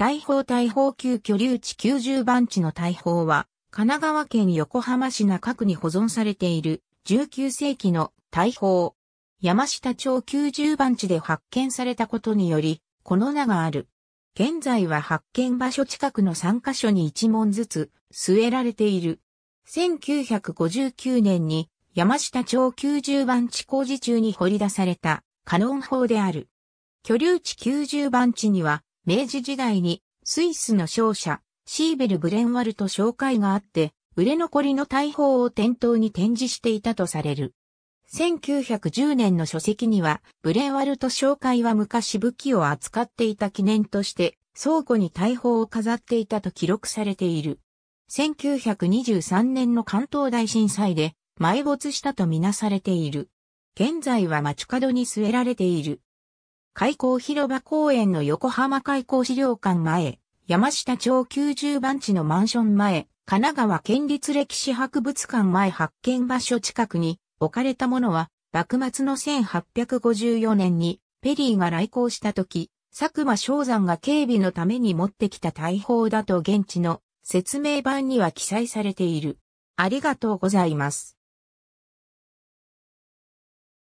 大砲大砲級居留地90番地の大砲は、神奈川県横浜市中区に保存されている19世紀の大砲。山下町90番地で発見されたことにより、この名がある。現在は発見場所近くの3カ所に1門ずつ据えられている。1959年に山下町90番地工事中に掘り出されたカノン砲である。居留地90番地には明治時代にスイスの商社、シーベル・ブレンワルト紹介があって、売れ残りの大砲を店頭に展示していたとされる。1910年の書籍には、ブレンワルト紹介は昔武器を扱っていた記念として、倉庫に大砲を飾っていたと記録されている。1923年の関東大震災で埋没したとみなされている。現在は街角に据えられている。開港広場公園の横浜開港資料館前、山下町90番地のマンション前、神奈川県立歴史博物館前発見場所近くに置かれたものは、幕末の1854年にペリーが来航した時、佐久間昭山が警備のために持ってきた大砲だと現地の説明版には記載されている。ありがとうございます。